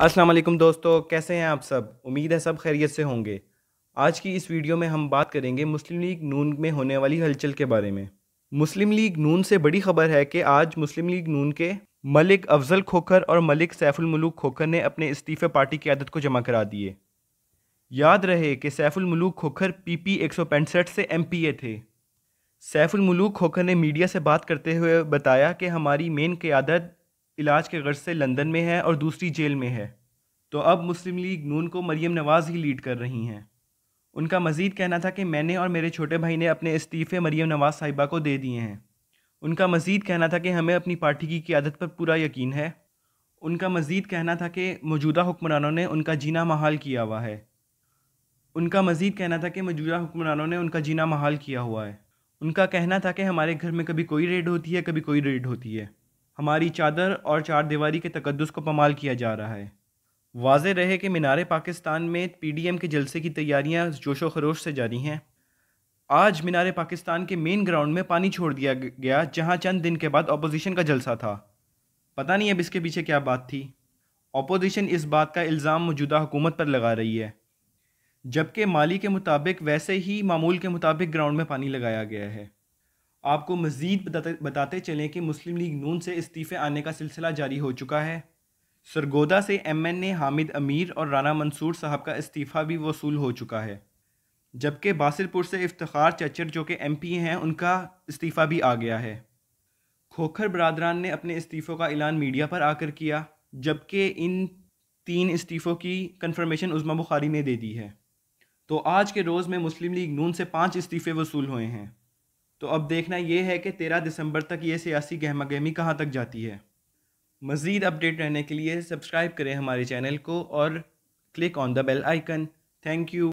अस्सलाम वालेकुम दोस्तों कैसे हैं आप सब उम्मीद है सब खैरियत से होंगे आज की इस वीडियो में हम बात करेंगे मुस्लिम लीग नून में होने वाली हलचल के बारे में मुस्लिम लीग नून से बड़ी खबर है कि आज मुस्लिम लीग नून के मलिक अफजल खोखर और मलिक सैफुलमलूक खोखर ने अपने इस्तीफे पार्टी की आदत को जमा करा दिए याद रहे कि सैफुलमलूक खोखर पी पी एक सौ पैंसठ से एम पी ए थे सैफुलमलूक खोखर ने मीडिया से बात करते हुए बताया कि हमारी मेन क़्यादत इलाज के गर्ज से लंदन में है और दूसरी जेल में है तो अब मुस्लिम लीग नून को मरीम नवाज़ ही लीड कर रही हैं उनका मज़ीद कहना था कि मैंने और मेरे छोटे भाई ने अपने इस्तीफ़े मरीम नवाज़ साहिबा को दे दिए हैं उनका मज़ीद कहना था कि हमें अपनी पार्टी की क्यादत पर पूरा यकीन है उनका मज़ीद कहना था कि मौजूदा हुक्मरानों ने उनका जीना महाल किया हुआ है उनका मज़ीद कहना था कि मौजूदा हुक्मरानों ने उनका जीना महाल किया हुआ है उनका कहना था कि हमारे घर में कभी कोई रेड होती है कभी कोई रेड होती है हमारी चादर और चार दीवारी के तकदस को पमाल किया जा रहा है वाज रहे कि मीनार पाकिस्तान में पी डी एम के जलसे की तैयारियाँ जोशो खरोश से जारी हैं आज मीनार पाकिस्तान के मेन ग्राउंड में पानी छोड़ दिया गया जहाँ चंद दिन के बाद अपोजिशन का जलसा था पता नहीं अब इसके पीछे क्या बात थी अपोजिशन इस बात का इल्ज़ाम मौजूदा हुकूमत पर लगा रही है जबकि माली के मुताबिक वैसे ही मामूल के मुताबिक ग्राउंड में पानी लगाया गया है आपको मज़ीद बताते, बताते चलें कि मुस्लिम लीग नून से इस्तीफ़े आने का सिलसिला जारी हो चुका है सरगोदा से एम एन ए हामिद अमीर और राना मंसूर साहब का इस्तीफ़ा भी वसूल हो चुका है जबकि बासिरपुर से इफ्तार चचर जो कि एम पी हैं उनका इस्तीफ़ा भी आ गया है खोखर बरदरान ने अपने इस्तीफ़ों का ऐलान मीडिया पर आकर किया जबकि इन तीन इस्तीफ़ों की कन्फर्मेशन उज़मा बुखारी ने दे दी है तो आज के रोज़ में मुस्लिम लीग नून से पाँच इस्तीफ़े वसूल हुए हैं तो अब देखना यह है कि तेरह दिसंबर तक ये सियासी गहमा गहमी कहाँ तक जाती है मज़ीद अपडेट रहने के लिए सब्सक्राइब करें हमारे चैनल को और click on the bell icon thank you